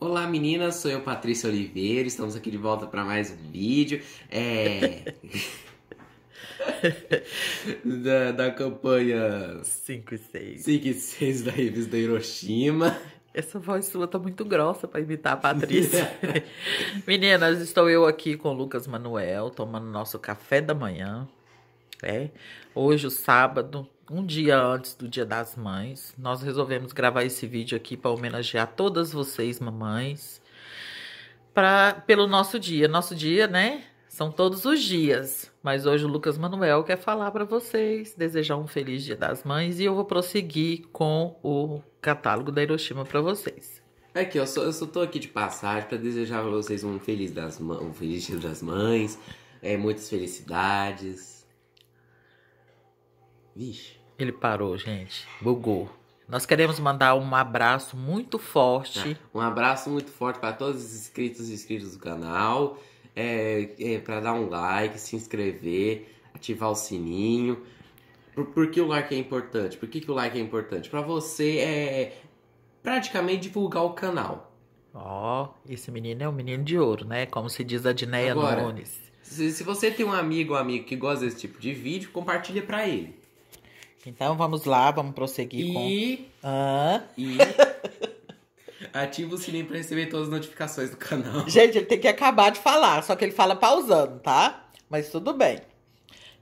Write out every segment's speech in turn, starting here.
Olá meninas, sou eu Patrícia Oliveira, estamos aqui de volta para mais um vídeo. É. da, da campanha 5 e 6. 5 e 6 da revista Hiroshima. Essa voz sua tá muito grossa para imitar a Patrícia. meninas, estou eu aqui com o Lucas Manuel, tomando nosso café da manhã. É. Hoje, o sábado, um dia antes do Dia das Mães, nós resolvemos gravar esse vídeo aqui para homenagear todas vocês, mamães, para pelo nosso dia. Nosso dia, né? São todos os dias, mas hoje o Lucas Manuel quer falar para vocês, desejar um feliz Dia das Mães e eu vou prosseguir com o catálogo da Hiroshima para vocês. Aqui, é eu só, eu só tô aqui de passagem para desejar para vocês um feliz, das, um feliz Dia das Mães, é, muitas felicidades. Vixe. Ele parou, gente. Bugou. Nós queremos mandar um abraço muito forte. Tá. Um abraço muito forte para todos os inscritos e inscritos do canal. É, é para dar um like, se inscrever, ativar o sininho. Por, por, que o like é importante? Por que, que o like é importante? Para você é praticamente divulgar o canal. Ó, oh, esse menino é um menino de ouro, né? Como se diz a Dineia Agora, Nunes. Se, se você tem um amigo ou um amigo que gosta desse tipo de vídeo, compartilha para ele. Então vamos lá, vamos prosseguir e... com. Ah. E. Ativa o sininho pra receber todas as notificações do canal. Gente, ele tem que acabar de falar, só que ele fala pausando, tá? Mas tudo bem.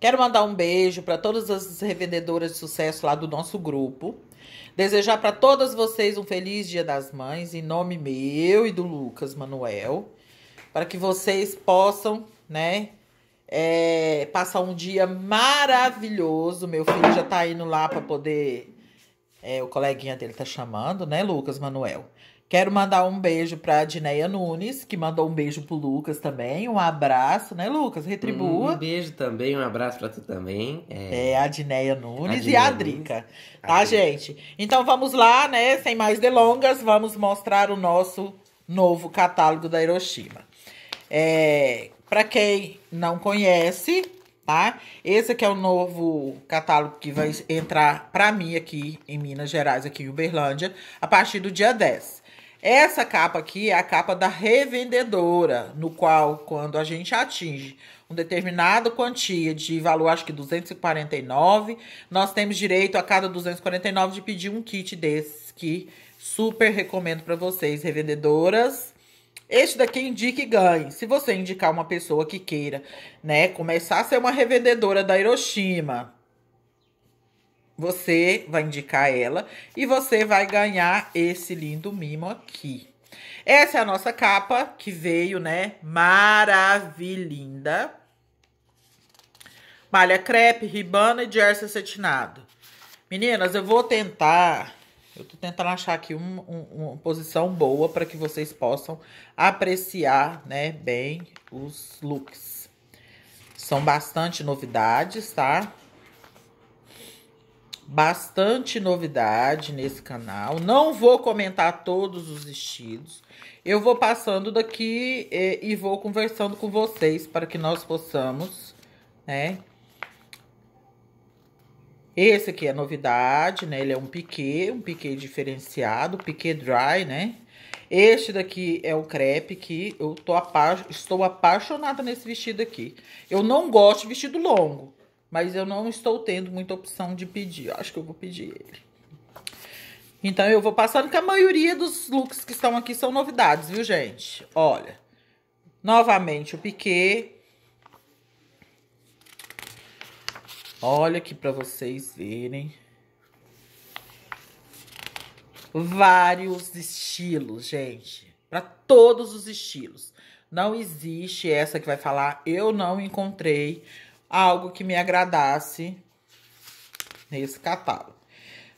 Quero mandar um beijo para todas as revendedoras de sucesso lá do nosso grupo. Desejar para todas vocês um feliz Dia das Mães, em nome meu e do Lucas Manuel. Para que vocês possam, né, é, passar um dia maravilhoso. Meu filho já tá indo lá para poder. É, o coleguinha dele tá chamando, né, Lucas Manuel? Quero mandar um beijo pra Dineia Nunes, que mandou um beijo pro Lucas também. Um abraço, né, Lucas? Retribua. Hum, um beijo também, um abraço pra tu também. É, é a Dineia Nunes a e a Drica. Tá, a gente? Então vamos lá, né? Sem mais delongas, vamos mostrar o nosso novo catálogo da Hiroshima. É, para quem não conhece, tá? Esse aqui é o novo catálogo que vai entrar para mim aqui em Minas Gerais, aqui em Uberlândia, a partir do dia 10. Essa capa aqui é a capa da revendedora, no qual, quando a gente atinge um determinado quantia de valor, acho que 249, nós temos direito a cada 249 de pedir um kit desse, que super recomendo para vocês, revendedoras este daqui indica e ganhe. Se você indicar uma pessoa que queira, né, começar a ser uma revendedora da Hiroshima, você vai indicar ela e você vai ganhar esse lindo mimo aqui. Essa é a nossa capa que veio, né? Maravilhinda. Malha crepe, ribana e jersey acetinado. Meninas, eu vou tentar eu tô tentando achar aqui um, um, uma posição boa para que vocês possam apreciar, né, bem os looks. São bastante novidades, tá? Bastante novidade nesse canal. Não vou comentar todos os vestidos. Eu vou passando daqui e, eh, e vou conversando com vocês para que nós possamos, né, esse aqui é novidade, né? Ele é um piquê, um piquê diferenciado, piquê dry, né? Este daqui é o crepe que eu tô apa estou apaixonada nesse vestido aqui. Eu não gosto de vestido longo, mas eu não estou tendo muita opção de pedir. Eu acho que eu vou pedir ele. Então, eu vou passando que a maioria dos looks que estão aqui são novidades, viu, gente? Olha, novamente o piquê. Olha aqui para vocês verem. Vários estilos, gente. Para todos os estilos. Não existe essa que vai falar, eu não encontrei algo que me agradasse nesse catálogo.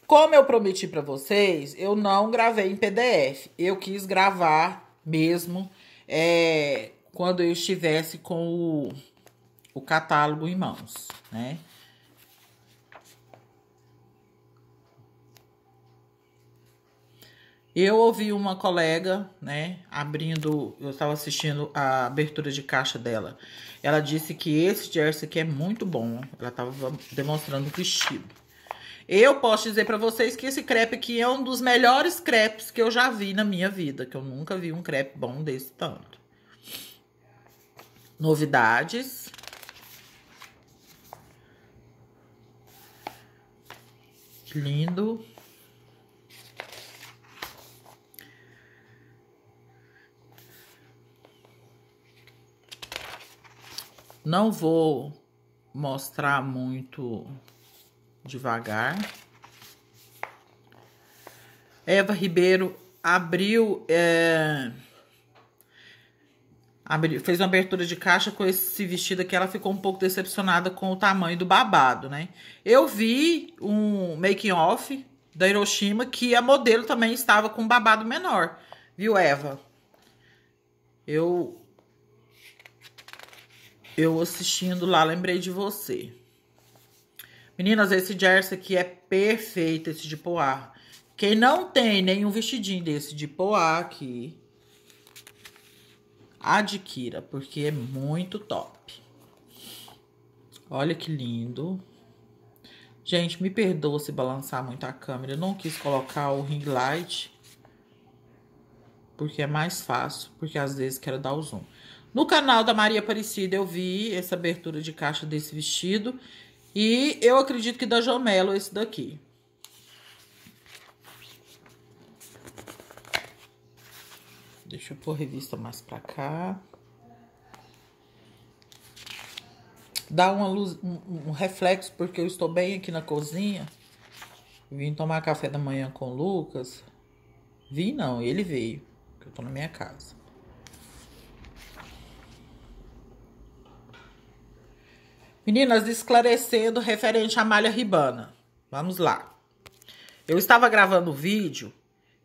Como eu prometi para vocês, eu não gravei em PDF. Eu quis gravar mesmo é, quando eu estivesse com o, o catálogo em mãos, né? Eu ouvi uma colega, né, abrindo, eu estava assistindo a abertura de caixa dela. Ela disse que esse jersey aqui é muito bom. Ela estava demonstrando o vestido. Eu posso dizer para vocês que esse crepe aqui é um dos melhores crepes que eu já vi na minha vida, que eu nunca vi um crepe bom desse tanto. Novidades. Lindo. Não vou mostrar muito devagar. Eva Ribeiro abriu, é, abriu, fez uma abertura de caixa com esse vestido aqui. Ela ficou um pouco decepcionada com o tamanho do babado, né? Eu vi um making off da Hiroshima que a modelo também estava com um babado menor, viu, Eva? Eu eu assistindo lá, lembrei de você. Meninas, esse jersey aqui é perfeito, esse de poá. Quem não tem nenhum vestidinho desse de poá aqui, adquira, porque é muito top. Olha que lindo. Gente, me perdoa se balançar muito a câmera. Eu não quis colocar o ring light, porque é mais fácil, porque às vezes quero dar o zoom. No canal da Maria Aparecida eu vi essa abertura de caixa desse vestido. E eu acredito que da Jomelo esse daqui. Deixa eu pôr a revista mais pra cá. Dá uma luz, um, um reflexo, porque eu estou bem aqui na cozinha. Vim tomar café da manhã com o Lucas. Vim não, ele veio, que eu tô na minha casa. Meninas, esclarecendo referente à malha ribana. Vamos lá. Eu estava gravando o vídeo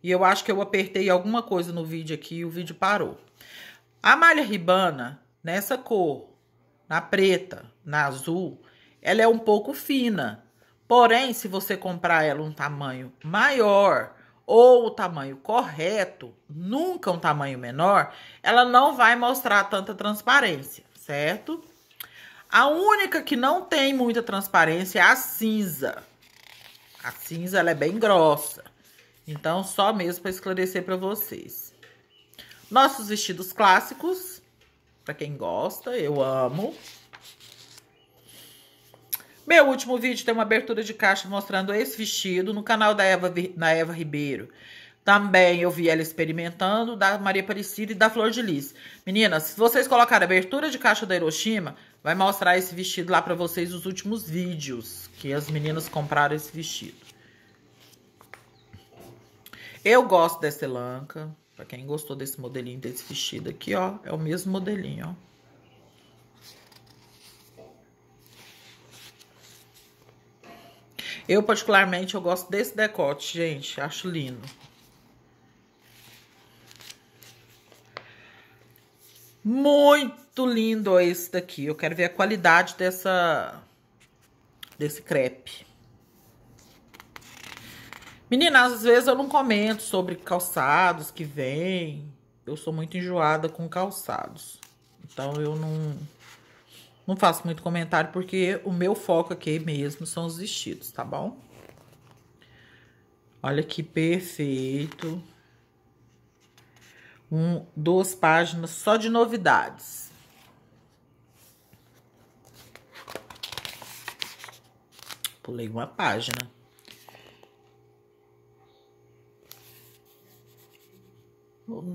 e eu acho que eu apertei alguma coisa no vídeo aqui e o vídeo parou. A malha ribana, nessa cor, na preta, na azul, ela é um pouco fina. Porém, se você comprar ela um tamanho maior ou o tamanho correto, nunca um tamanho menor, ela não vai mostrar tanta transparência, certo? A única que não tem muita transparência é a cinza. A cinza ela é bem grossa. Então, só mesmo para esclarecer para vocês. Nossos vestidos clássicos, para quem gosta, eu amo. Meu último vídeo tem uma abertura de caixa mostrando esse vestido no canal da Eva, da Eva Ribeiro. Também eu vi ela experimentando, da Maria Aparecida e da Flor de Lis. Meninas, se vocês colocarem abertura de caixa da Hiroshima, vai mostrar esse vestido lá para vocês nos últimos vídeos que as meninas compraram esse vestido. Eu gosto dessa elanca. Pra quem gostou desse modelinho, desse vestido aqui, ó. É o mesmo modelinho, ó. Eu, particularmente, eu gosto desse decote, gente. Acho lindo. Muito lindo é esse daqui. Eu quero ver a qualidade dessa desse crepe. Meninas, às vezes eu não comento sobre calçados que vem. Eu sou muito enjoada com calçados. Então eu não não faço muito comentário porque o meu foco aqui mesmo são os vestidos, tá bom? Olha que perfeito um, duas páginas só de novidades. Pulei uma página.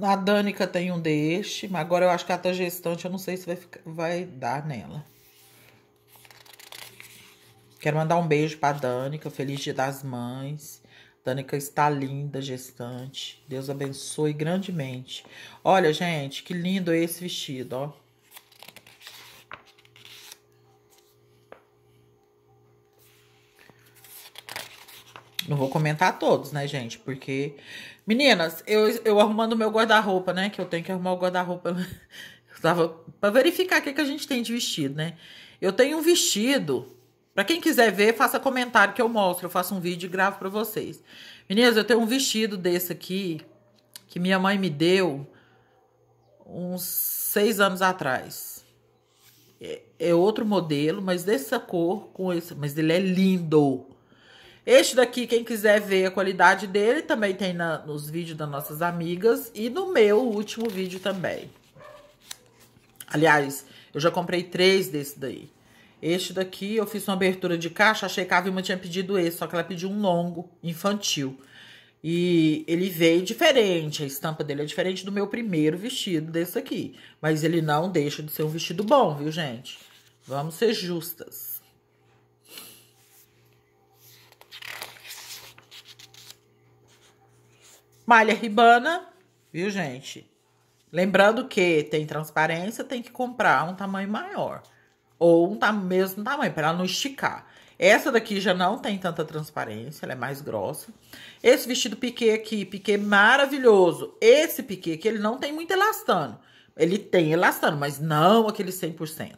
A Dânica tem um deste, mas agora eu acho que a gestante, eu não sei se vai, ficar, vai dar nela. Quero mandar um beijo pra Dânica, feliz dia das mães. Tânica está linda, gestante. Deus abençoe grandemente. Olha, gente, que lindo é esse vestido, ó. Não vou comentar todos, né, gente? Porque, meninas, eu, eu arrumando meu guarda-roupa, né? Que eu tenho que arrumar o guarda-roupa. Eu tava pra verificar o que, que a gente tem de vestido, né? Eu tenho um vestido para quem quiser ver, faça comentário que eu mostro. Eu faço um vídeo e gravo para vocês. Meninas, eu tenho um vestido desse aqui que minha mãe me deu uns seis anos atrás. É, é outro modelo, mas dessa cor, com esse, mas ele é lindo. Este daqui, quem quiser ver a qualidade dele, também tem na, nos vídeos das nossas amigas e no meu último vídeo também. Aliás, eu já comprei três desse daí. Este daqui eu fiz uma abertura de caixa, achei que a Vilma tinha pedido esse, só que ela pediu um longo, infantil. E ele veio diferente, a estampa dele é diferente do meu primeiro vestido desse aqui. Mas ele não deixa de ser um vestido bom, viu, gente? Vamos ser justas. Malha ribana, viu, gente? Lembrando que tem transparência, tem que comprar um tamanho maior ou um tá mesmo tamanho, para ela não esticar. Essa daqui já não tem tanta transparência, ela é mais grossa. Esse vestido piquê aqui, piquê maravilhoso. Esse piquê que ele não tem muito elastano. Ele tem elastano, mas não aquele 100%.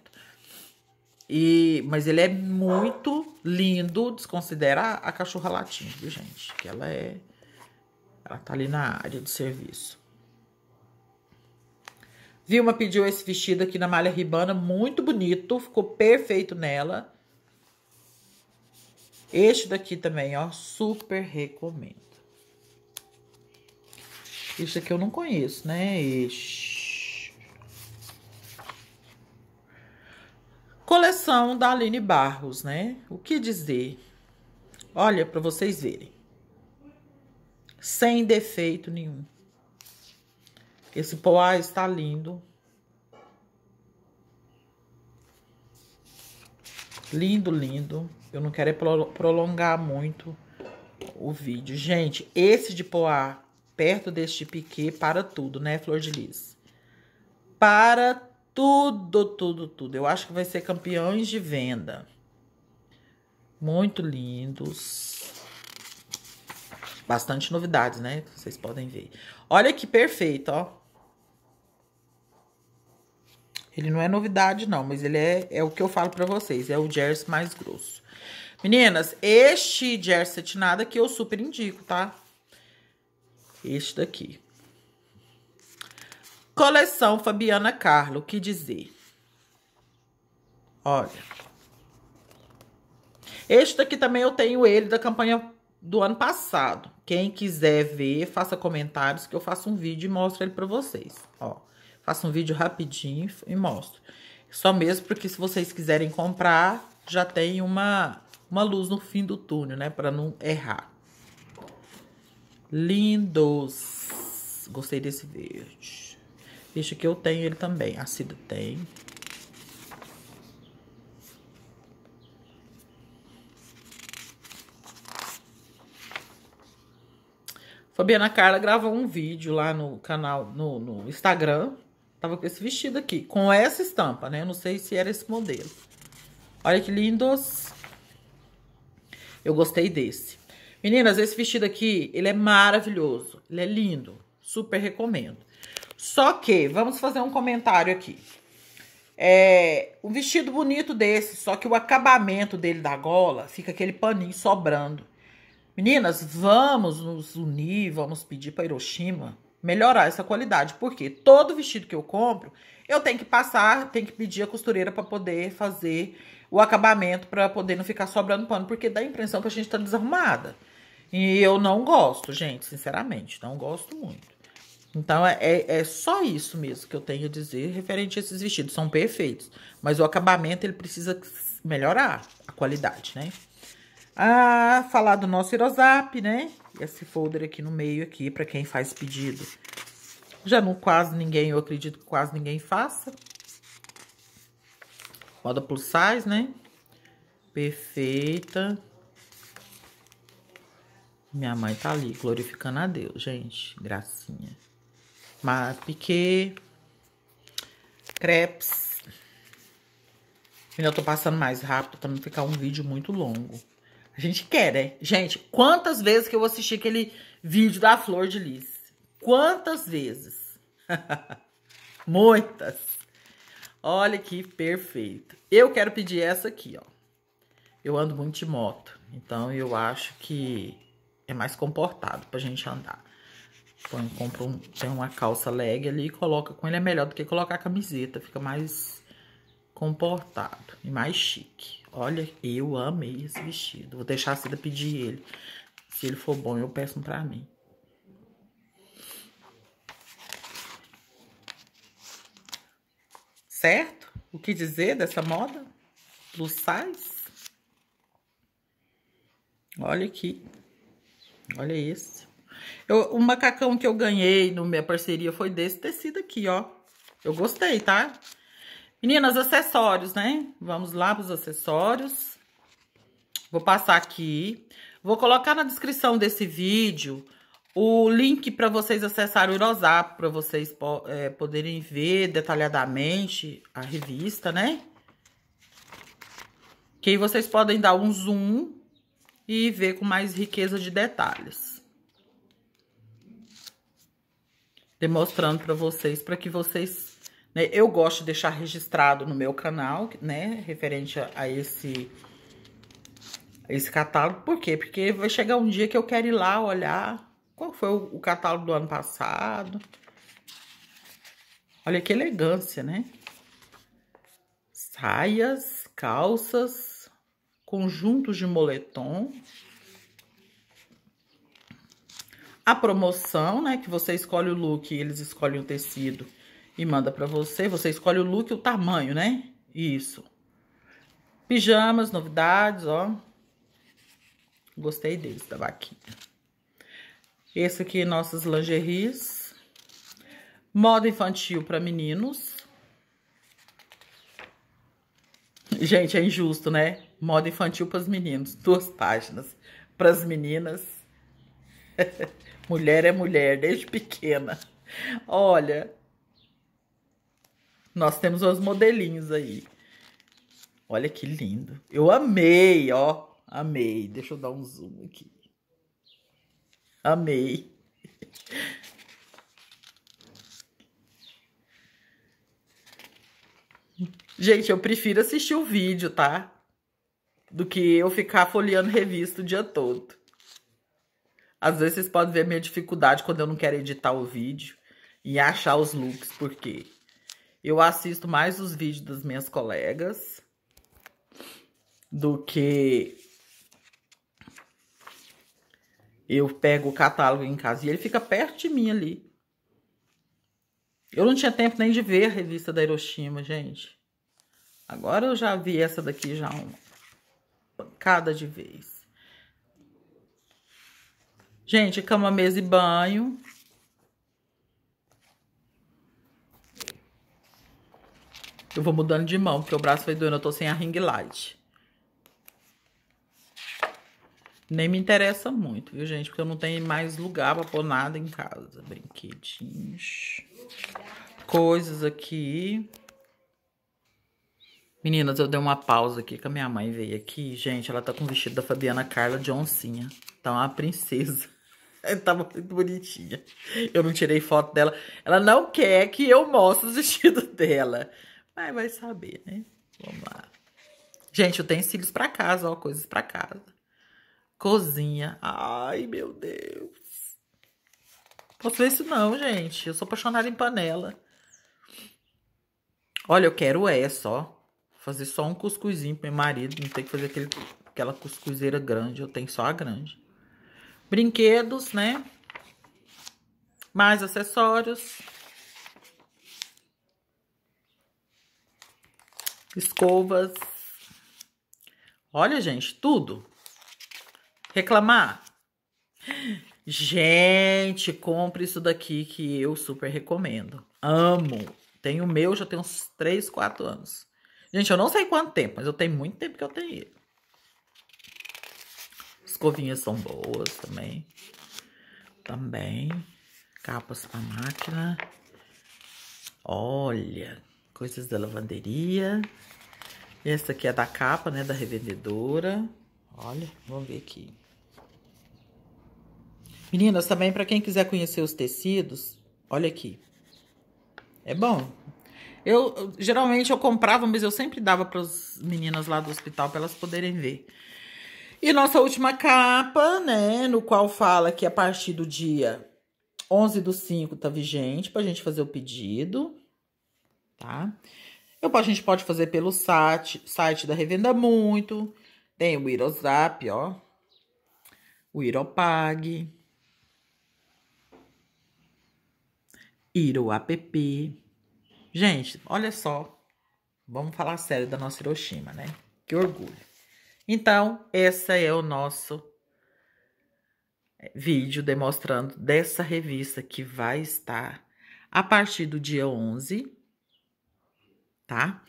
E, mas ele é muito lindo, desconsidera a, a cachorra latinha viu, gente? Que ela é... Ela tá ali na área de serviço. Vilma pediu esse vestido aqui na malha ribana, muito bonito, ficou perfeito nela. Este daqui também, ó, super recomendo. Isso aqui eu não conheço, né? Este. Coleção da Aline Barros, né? O que dizer? Olha, para vocês verem. Sem defeito nenhum. Esse poá ah, está lindo. Lindo, lindo. Eu não quero é prolongar muito o vídeo. Gente, esse de poá ah, perto deste piquê para tudo, né, Flor de Lis? Para tudo, tudo, tudo. Eu acho que vai ser campeões de venda. Muito lindos. Bastante novidades, né? Vocês podem ver. Olha que perfeito, ó. Ele não é novidade, não, mas ele é, é o que eu falo para vocês, é o jersey mais grosso. Meninas, este jersey satinado aqui eu super indico, tá? Este daqui. Coleção Fabiana Carlo, o que dizer? Olha. Este daqui também eu tenho ele da campanha do ano passado. Quem quiser ver, faça comentários que eu faço um vídeo e mostro ele para vocês, ó. Faço um vídeo rapidinho e mostro. Só mesmo porque se vocês quiserem comprar, já tem uma, uma luz no fim do túnel, né? Para não errar. Lindos. Gostei desse verde. Este aqui eu tenho ele também. A Cida tem. Fabiana Carla gravou um vídeo lá no canal, no, no Instagram, Tava com esse vestido aqui, com essa estampa, né? Eu não sei se era esse modelo. Olha que lindos. Eu gostei desse. Meninas, esse vestido aqui, ele é maravilhoso. Ele é lindo. Super recomendo. Só que, vamos fazer um comentário aqui. É, um vestido bonito desse, só que o acabamento dele da gola fica aquele paninho sobrando. Meninas, vamos nos unir, vamos pedir para Hiroshima melhorar essa qualidade, porque todo vestido que eu compro, eu tenho que passar, tenho que pedir a costureira para poder fazer o acabamento, para poder não ficar sobrando pano, porque dá a impressão que a gente tá desarrumada. E eu não gosto, gente, sinceramente, não gosto muito. Então, é, é, é só isso mesmo que eu tenho a dizer referente a esses vestidos. São perfeitos, mas o acabamento, ele precisa melhorar a qualidade, né? Ah, falar do nosso Irosap, né? esse folder aqui no meio aqui para quem faz pedido. Já não quase ninguém, eu acredito que quase ninguém faça. Moda plus size, né? Perfeita. Minha mãe tá ali, glorificando a Deus, gente. Gracinha. Mas piquet. Crepes. Ainda tô passando mais rápido, tá? não ficar um vídeo muito longo. A gente quer, né? Gente, quantas vezes que eu assisti aquele vídeo da Flor de Lis? Quantas vezes? Muitas. Olha que perfeito. Eu quero pedir essa aqui, ó. Eu ando muito de moto, então eu acho que é mais comportado pra gente andar. Põe, compra um, tem uma calça leg ali e coloca com ele é melhor do que colocar a camiseta, fica mais comportado e mais chique. Olha, eu amei esse vestido. Vou deixar a Cida pedir ele. Se ele for bom, eu peço um pra mim. Certo? O que dizer dessa moda? Plus size? Olha aqui. Olha esse. Eu, o macacão que eu ganhei na minha parceria foi desse tecido aqui, ó. Eu gostei, tá? Meninas, acessórios, né? Vamos lá para os acessórios. Vou passar aqui. Vou colocar na descrição desse vídeo o link para vocês acessarem o Irosap, para vocês é, poderem ver detalhadamente a revista, né? Que aí vocês podem dar um zoom e ver com mais riqueza de detalhes. Demonstrando para vocês, para que vocês né? Eu gosto de deixar registrado no meu canal, né? Referente a, a esse esse catálogo. Por quê? Porque vai chegar um dia que eu quero ir lá olhar qual foi o, o catálogo do ano passado. Olha que elegância, né? Saias, calças, conjuntos de moletom. A promoção, né? Que você escolhe o look e eles escolhem o tecido e manda para você. Você escolhe o look e o tamanho, né? Isso. Pijamas, novidades, ó. Gostei deles, da vaquinha. Esse aqui, nossas lingeries. Moda infantil para meninos. Gente, é injusto, né? Moda infantil para meninos. Duas páginas. Para as meninas. mulher é mulher, desde pequena. Olha, nós temos os modelinhos aí. Olha que lindo. Eu amei, ó. Amei. Deixa eu dar um zoom aqui. Amei. Gente, eu prefiro assistir o vídeo, tá? Do que eu ficar folheando revista o dia todo. Às vezes vocês podem ver minha dificuldade quando eu não quero editar o vídeo e achar os looks, porque eu assisto mais os vídeos das minhas colegas do que eu pego o catálogo em casa e ele fica perto de mim ali. Eu não tinha tempo nem de ver a revista da Hiroshima, gente. Agora eu já vi essa daqui já uma pancada de vez. Gente, cama, mesa e banho. Eu vou mudando de mão, porque o braço foi doendo. Eu tô sem a ring light. Nem me interessa muito, viu, gente? Porque eu não tenho mais lugar pra pôr nada em casa. Brinquedinhos. Coisas aqui. Meninas, eu dei uma pausa aqui, que a minha mãe veio aqui. Gente, ela tá com o vestido da Fabiana Carla de oncinha. Tá uma princesa. Ela tava tá muito bonitinha. Eu não tirei foto dela. Ela não quer que eu mostre o vestido dela. Mas vai saber, né? Vamos lá. Gente, utensílios para casa, ó, coisas para casa. Cozinha. Ai, meu Deus. Posso ver isso não, gente. Eu sou apaixonada em panela. Olha, eu quero essa, ó. Fazer só um cuscuzinho pro meu marido. Não tem que fazer aquele, aquela cuscuzeira grande. Eu tenho só a grande. Brinquedos, né? Mais acessórios. escovas. Olha, gente, tudo. Reclamar. Gente, compre isso daqui que eu super recomendo. Amo. Tenho o meu, já tem uns 3, 4 anos. Gente, eu não sei quanto tempo, mas eu tenho muito tempo que eu tenho ele. Escovinhas são boas também. Também. Capas para máquina. Olha, coisas da lavanderia. Essa aqui é da capa, né, da revendedora. Olha, vamos ver aqui. Meninas, também para quem quiser conhecer os tecidos, olha aqui. É bom. Eu geralmente eu comprava, mas eu sempre dava para as meninas lá do hospital para elas poderem ver. E nossa última capa, né, no qual fala que a partir do dia 11 do 5 tá vigente pra gente fazer o pedido tá? Eu, a gente pode fazer pelo site, site da Revenda Muito, tem o Irozap, ó, o Iropag, Iroapp. Gente, olha só, vamos falar sério da nossa Hiroshima, né? Que orgulho. Então, esse é o nosso é, vídeo demonstrando dessa revista que vai estar a partir do dia 11 tá?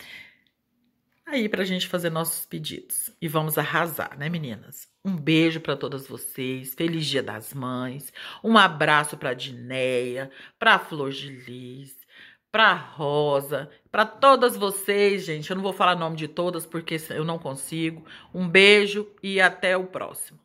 Aí pra gente fazer nossos pedidos. E vamos arrasar, né, meninas? Um beijo para todas vocês, feliz Dia das Mães. Um abraço para Dineia, para Flor de Liz para Rosa, para todas vocês, gente. Eu não vou falar nome de todas porque eu não consigo. Um beijo e até o próximo.